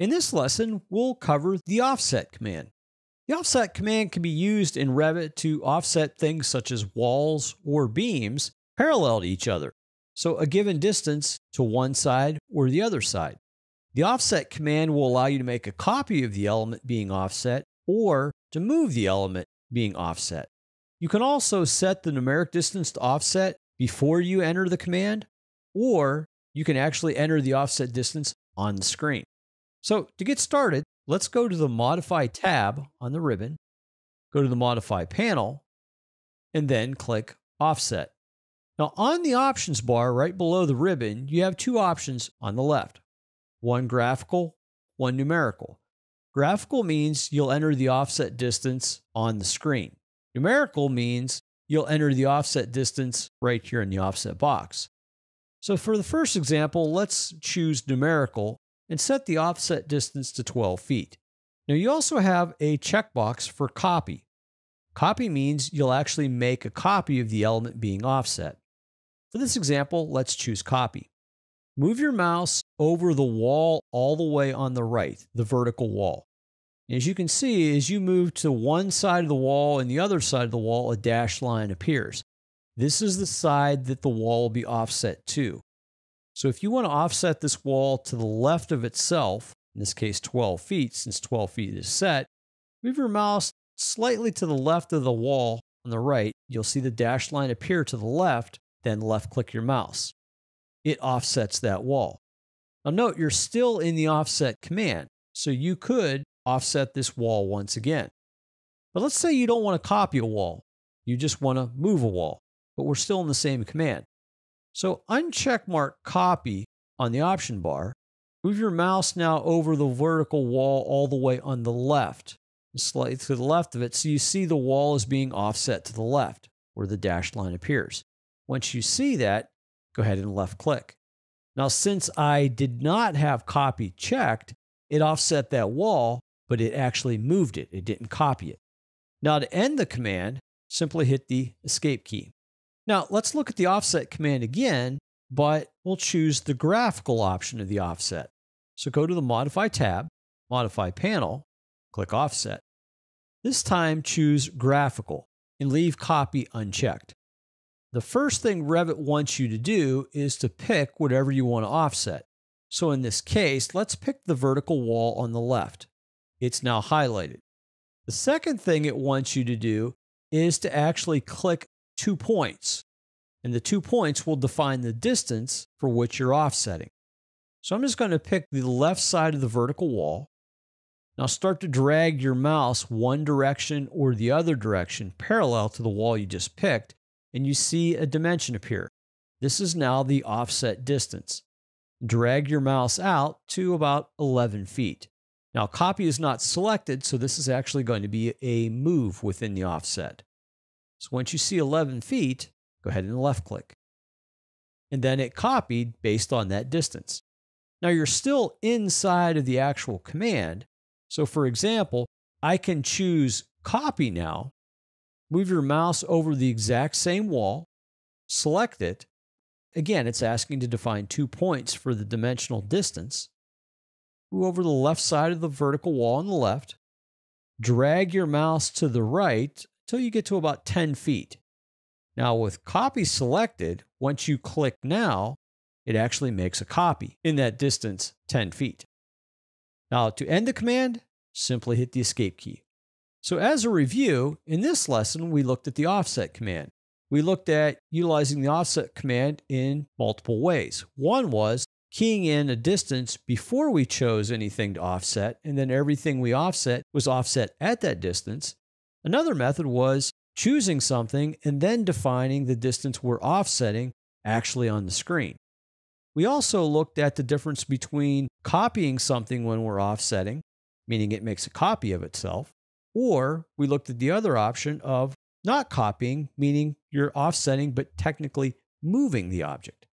In this lesson, we'll cover the offset command. The offset command can be used in Revit to offset things such as walls or beams parallel to each other, so a given distance to one side or the other side. The offset command will allow you to make a copy of the element being offset or to move the element being offset. You can also set the numeric distance to offset before you enter the command, or you can actually enter the offset distance on the screen. So to get started, let's go to the Modify tab on the ribbon, go to the Modify panel, and then click Offset. Now on the options bar right below the ribbon, you have two options on the left, one graphical, one numerical. Graphical means you'll enter the offset distance on the screen. Numerical means you'll enter the offset distance right here in the offset box. So for the first example, let's choose numerical and set the offset distance to 12 feet. Now you also have a checkbox for copy. Copy means you'll actually make a copy of the element being offset. For this example, let's choose copy. Move your mouse over the wall all the way on the right, the vertical wall. As you can see, as you move to one side of the wall and the other side of the wall, a dashed line appears. This is the side that the wall will be offset to. So if you want to offset this wall to the left of itself, in this case 12 feet, since 12 feet is set, move your mouse slightly to the left of the wall on the right. You'll see the dashed line appear to the left, then left click your mouse. It offsets that wall. Now note, you're still in the offset command, so you could offset this wall once again. But let's say you don't want to copy a wall. You just want to move a wall, but we're still in the same command. So uncheck mark copy on the option bar. Move your mouse now over the vertical wall all the way on the left, slightly to the left of it, so you see the wall is being offset to the left where the dashed line appears. Once you see that, go ahead and left click. Now, since I did not have copy checked, it offset that wall, but it actually moved it. It didn't copy it. Now, to end the command, simply hit the escape key. Now let's look at the offset command again, but we'll choose the graphical option of the offset. So go to the Modify tab, Modify Panel, click Offset. This time choose Graphical and leave Copy unchecked. The first thing Revit wants you to do is to pick whatever you want to offset. So in this case, let's pick the vertical wall on the left. It's now highlighted. The second thing it wants you to do is to actually click two points, and the two points will define the distance for which you're offsetting. So I'm just going to pick the left side of the vertical wall. Now start to drag your mouse one direction or the other direction parallel to the wall you just picked, and you see a dimension appear. This is now the offset distance. Drag your mouse out to about 11 feet. Now copy is not selected, so this is actually going to be a move within the offset. So once you see 11 feet, go ahead and left click. And then it copied based on that distance. Now you're still inside of the actual command. So for example, I can choose copy now, move your mouse over the exact same wall, select it. Again, it's asking to define two points for the dimensional distance. Move over the left side of the vertical wall on the left, drag your mouse to the right till you get to about 10 feet. Now with copy selected, once you click now, it actually makes a copy in that distance 10 feet. Now to end the command, simply hit the escape key. So as a review, in this lesson, we looked at the offset command. We looked at utilizing the offset command in multiple ways. One was keying in a distance before we chose anything to offset, and then everything we offset was offset at that distance. Another method was choosing something and then defining the distance we're offsetting actually on the screen. We also looked at the difference between copying something when we're offsetting, meaning it makes a copy of itself, or we looked at the other option of not copying, meaning you're offsetting but technically moving the object.